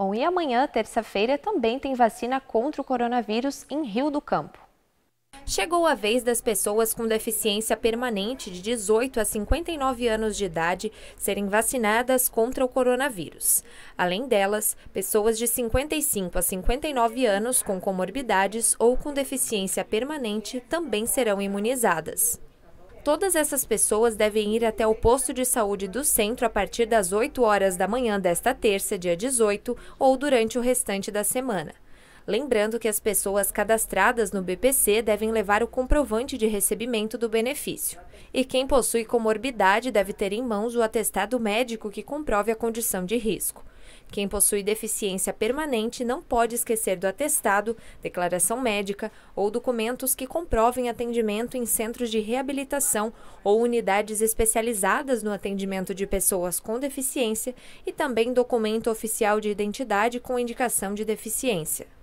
Bom, e amanhã, terça-feira, também tem vacina contra o coronavírus em Rio do Campo. Chegou a vez das pessoas com deficiência permanente de 18 a 59 anos de idade serem vacinadas contra o coronavírus. Além delas, pessoas de 55 a 59 anos com comorbidades ou com deficiência permanente também serão imunizadas. Todas essas pessoas devem ir até o posto de saúde do centro a partir das 8 horas da manhã desta terça, dia 18, ou durante o restante da semana. Lembrando que as pessoas cadastradas no BPC devem levar o comprovante de recebimento do benefício. E quem possui comorbidade deve ter em mãos o atestado médico que comprove a condição de risco. Quem possui deficiência permanente não pode esquecer do atestado, declaração médica ou documentos que comprovem atendimento em centros de reabilitação ou unidades especializadas no atendimento de pessoas com deficiência e também documento oficial de identidade com indicação de deficiência.